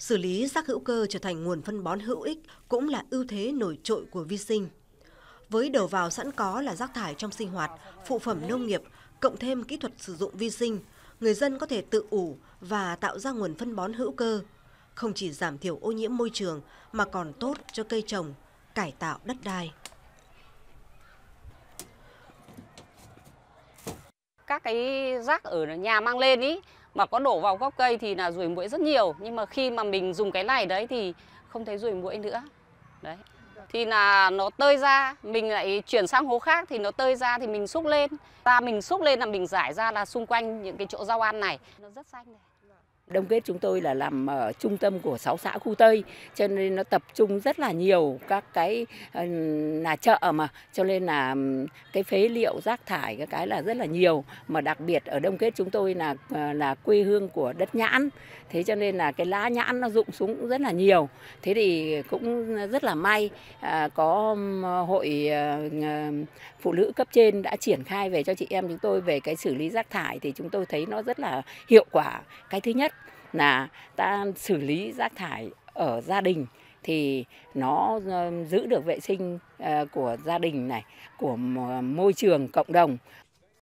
Xử lý rác hữu cơ trở thành nguồn phân bón hữu ích cũng là ưu thế nổi trội của vi sinh. Với đầu vào sẵn có là rác thải trong sinh hoạt, phụ phẩm nông nghiệp, cộng thêm kỹ thuật sử dụng vi sinh, người dân có thể tự ủ và tạo ra nguồn phân bón hữu cơ, không chỉ giảm thiểu ô nhiễm môi trường mà còn tốt cho cây trồng, cải tạo đất đai. các cái rác ở nhà mang lên ý mà có đổ vào gốc cây thì là ruồi muỗi rất nhiều nhưng mà khi mà mình dùng cái này đấy thì không thấy ruồi muỗi nữa đấy thì là nó tơi ra mình lại chuyển sang hố khác thì nó tơi ra thì mình xúc lên ta mình xúc lên là mình giải ra là xung quanh những cái chỗ rau ăn này nó rất xanh này Đông kết chúng tôi là làm ở trung tâm của 6 xã khu Tây cho nên nó tập trung rất là nhiều các cái là ờ, chợ mà cho nên là cái phế liệu rác thải cái cái là rất là nhiều mà đặc biệt ở Đông kết chúng tôi là ờ, là quê hương của đất nhãn thế cho nên là cái lá nhãn nó rụng xuống rất là nhiều thế thì cũng rất là may à, có hội ờ, phụ nữ cấp trên đã triển khai về cho chị em chúng tôi về cái xử lý rác thải thì chúng tôi thấy nó rất là hiệu quả cái thứ thứ nhất là ta xử lý rác thải ở gia đình thì nó ờ, giữ được vệ sinh ờ, của gia đình này của ờ, môi trường cộng đồng